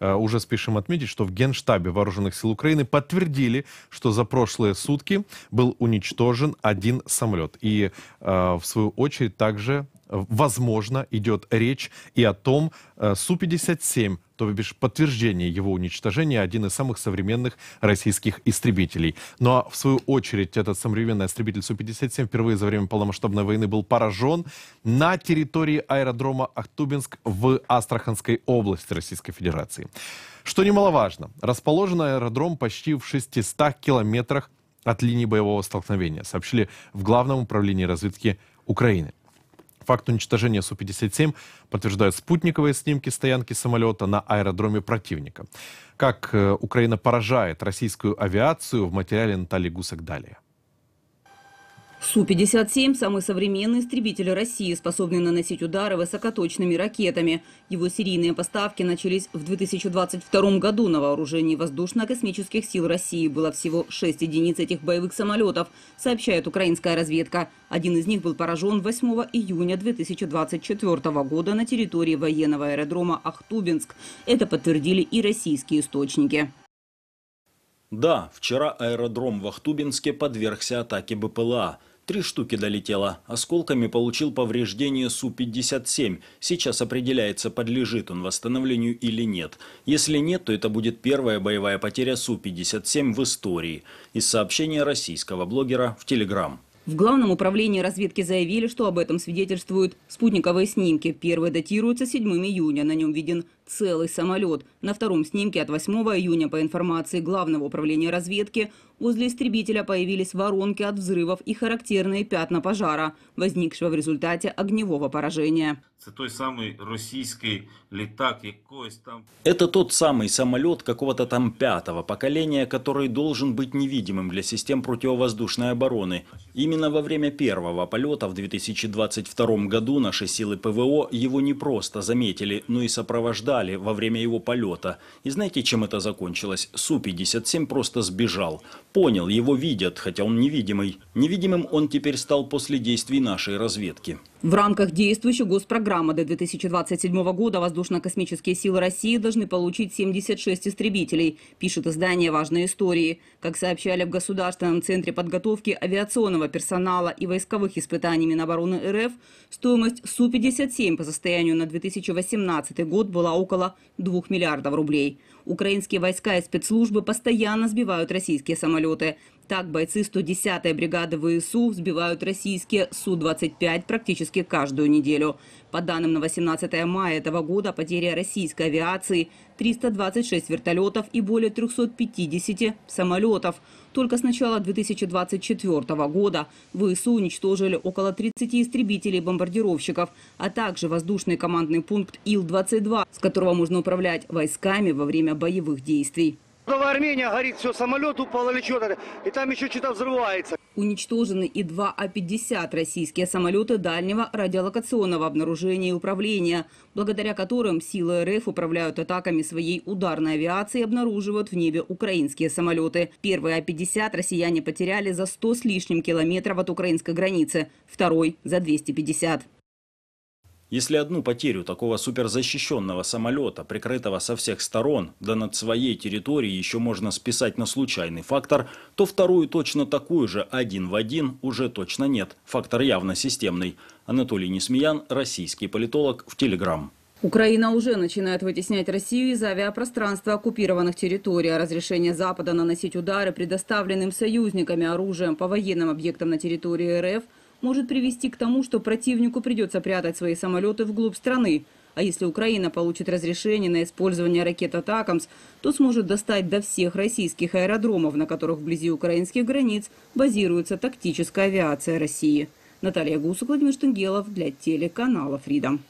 Э, уже спешим отметить, что в Генштабе Вооруженных сил Украины подтвердили, что за прошлые сутки был уничтожен один самолет. И э, в свою очередь также возможно, идет речь и о том э, Су-57, то бишь подтверждение его уничтожения, один из самых современных российских истребителей. Ну а в свою очередь, этот современный истребитель Су-57 впервые за время полномасштабной войны был поражен на территории аэродрома Ахтубинск в Астраханской области Российской Федерации. Что немаловажно, расположен аэродром почти в 600 километрах от линии боевого столкновения, сообщили в Главном управлении разведки Украины. Факт уничтожения Су-57 подтверждают спутниковые снимки стоянки самолета на аэродроме противника. Как э, Украина поражает российскую авиацию в материале Натальи Гусак далее. Су-57 – самый современный истребитель России, способный наносить удары высокоточными ракетами. Его серийные поставки начались в 2022 году. На вооружении воздушно-космических сил России было всего 6 единиц этих боевых самолетов, сообщает украинская разведка. Один из них был поражен 8 июня 2024 года на территории военного аэродрома Ахтубинск. Это подтвердили и российские источники. Да, вчера аэродром в Ахтубинске подвергся атаке БПЛА. Три штуки долетело. Осколками получил повреждение Су-57. Сейчас определяется, подлежит он восстановлению или нет. Если нет, то это будет первая боевая потеря Су-57 в истории. Из сообщения российского блогера в Телеграм. В Главном управлении разведки заявили, что об этом свидетельствуют спутниковые снимки. Первый датируется 7 июня. На нем виден целый самолет. На втором снимке от 8 июня, по информации Главного управления разведки, возле истребителя появились воронки от взрывов и характерные пятна пожара, возникшего в результате огневого поражения. Это тот самый российский Это тот самый самолет какого-то там пятого поколения, который должен быть невидимым для систем противовоздушной обороны. Именно Именно во время первого полета в 2022 году наши силы ПВО его не просто заметили, но и сопровождали во время его полета. И знаете, чем это закончилось? Су-57 просто сбежал. Понял, его видят, хотя он невидимый. Невидимым он теперь стал после действий нашей разведки. В рамках действующей госпрограммы до 2027 года воздушно-космические силы России должны получить 76 истребителей, пишет издание «Важные истории». Как сообщали в Государственном центре подготовки авиационного персонала, персонала и войсковых испытаний Минобороны РФ, стоимость Су-57 по состоянию на 2018 год была около 2 миллиардов рублей – Украинские войска и спецслужбы постоянно сбивают российские самолеты. Так, бойцы 110-й бригады ВСУ сбивают российские Су-25 практически каждую неделю. По данным на 18 мая этого года, потеря российской авиации – 326 вертолетов и более 350 самолетов. Только с начала 2024 года ВСУ уничтожили около 30 истребителей бомбардировщиков, а также воздушный командный пункт Ил-22, с которого можно управлять войсками во время боевых действий. Ну, в Армения горит, все, самолет упал или что-то, и там еще что-то взрывается. Уничтожены и два А-50 российские самолеты дальнего радиолокационного обнаружения и управления, благодаря которым силы РФ управляют атаками своей ударной авиации и обнаруживают в небе украинские самолеты. Первый А-50 россияне потеряли за 100 с лишним километров от украинской границы, второй – за 250. Если одну потерю такого суперзащищенного самолета, прикрытого со всех сторон, да над своей территорией еще можно списать на случайный фактор, то вторую точно такую же, один в один, уже точно нет. Фактор явно системный. Анатолий Несмеян, российский политолог, в Телеграм. Украина уже начинает вытеснять Россию из авиапространства оккупированных территорий. А разрешение Запада наносить удары предоставленным союзниками оружием по военным объектам на территории РФ – может привести к тому, что противнику придется прятать свои самолеты вглубь страны. А если Украина получит разрешение на использование ракет «Атакамс», то сможет достать до всех российских аэродромов, на которых вблизи украинских границ базируется тактическая авиация России. Наталья Гусок, Владимир Штенгелов для телеканала «Фридом».